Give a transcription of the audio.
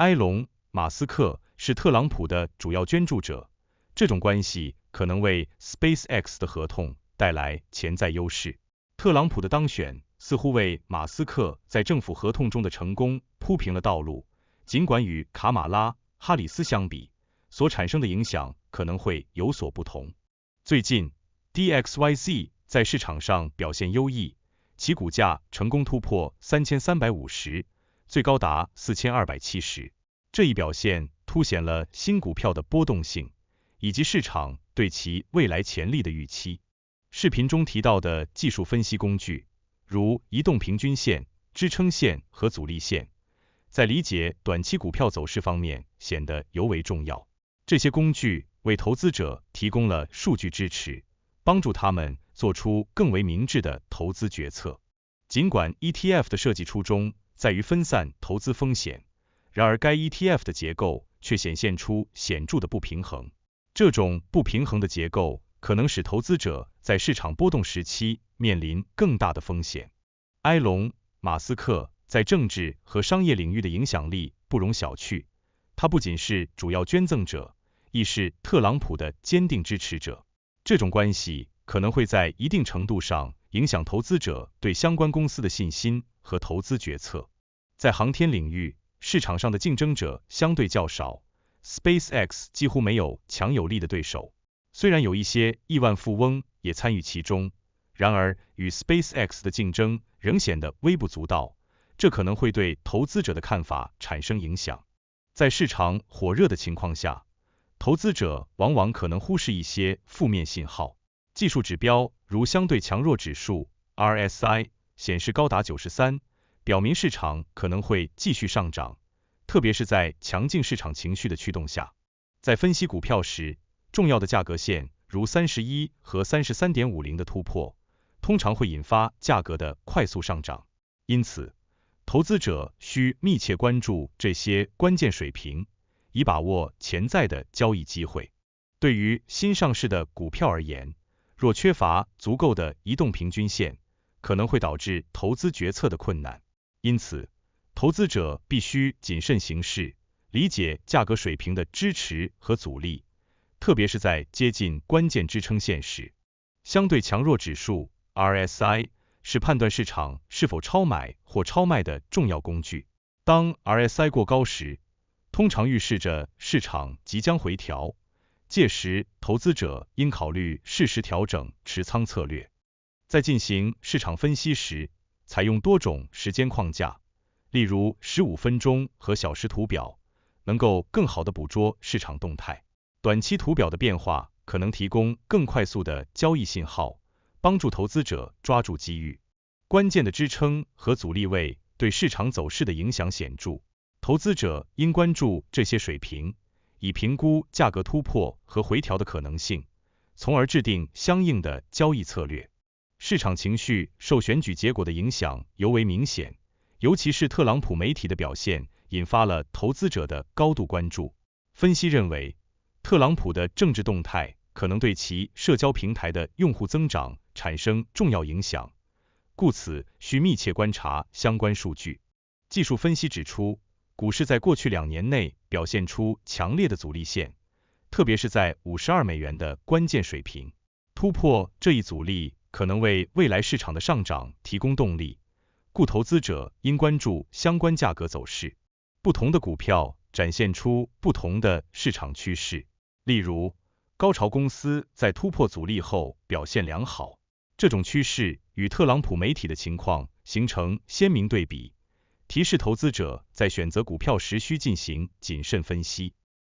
埃隆·马斯克是特朗普的主要捐助者，这种关系可能为 SpaceX 的合同带来潜在优势。特朗普的当选似乎为马斯克在政府合同中的成功铺平了道路，尽管与卡马拉·哈里斯相比，所产生的影响可能会有所不同。最近，DXYC 在市场上表现优异，其股价成功突破三千三百五十。最高达四千二百七十，这一表现凸显了新股票的波动性以及市场对其未来潜力的预期。视频中提到的技术分析工具，如移动平均线、支撑线和阻力线，在理解短期股票走势方面显得尤为重要。这些工具为投资者提供了数据支持，帮助他们做出更为明智的投资决策。尽管 ETF 的设计初衷，在于分散投资风险，然而该 ETF 的结构却显现出显著的不平衡。这种不平衡的结构可能使投资者在市场波动时期面临更大的风险。埃隆·马斯克在政治和商业领域的影响力不容小觑，他不仅是主要捐赠者，亦是特朗普的坚定支持者。这种关系可能会在一定程度上影响投资者对相关公司的信心和投资决策。在航天领域，市场上的竞争者相对较少，SpaceX 几乎没有强有力的对手。虽然有一些亿万富翁也参与其中，然而与 SpaceX 的竞争仍显得微不足道。这可能会对投资者的看法产生影响。在市场火热的情况下，投资者往往可能忽视一些负面信号。技术指标如相对强弱指数 （RSI） 显示高达九十三。表明市场可能会继续上涨，特别是在强劲市场情绪的驱动下。在分析股票时，重要的价格线如三十一和三十三点五零的突破，通常会引发价格的快速上涨。因此，投资者需密切关注这些关键水平，以把握潜在的交易机会。对于新上市的股票而言，若缺乏足够的移动平均线，可能会导致投资决策的困难。因此，投资者必须谨慎行事，理解价格水平的支持和阻力，特别是在接近关键支撑线时。相对强弱指数 （RSI） 是判断市场是否超买或超卖的重要工具。当 RSI 过高时，通常预示着市场即将回调，届时投资者应考虑适时调整持仓策略。在进行市场分析时，采用多种时间框架，例如十五分钟和小时图表，能够更好地捕捉市场动态。短期图表的变化可能提供更快速的交易信号，帮助投资者抓住机遇。关键的支撑和阻力位对市场走势的影响显著，投资者应关注这些水平，以评估价格突破和回调的可能性，从而制定相应的交易策略。市场情绪受选举结果的影响尤为明显，尤其是特朗普媒体的表现引发了投资者的高度关注。分析认为，特朗普的政治动态可能对其社交平台的用户增长产生重要影响，故此需密切观察相关数据。技术分析指出，股市在过去两年内表现出强烈的阻力线，特别是在五十二美元的关键水平突破这一阻力。可能为未来市场的上涨提供动力，故投资者应关注相关价格走势。不同的股票展现出不同的市场趋势，例如，高潮公司在突破阻力后表现良好，这种趋势与特朗普媒体的情况形成鲜明对比，提示投资者在选择股票时需进行谨慎分析。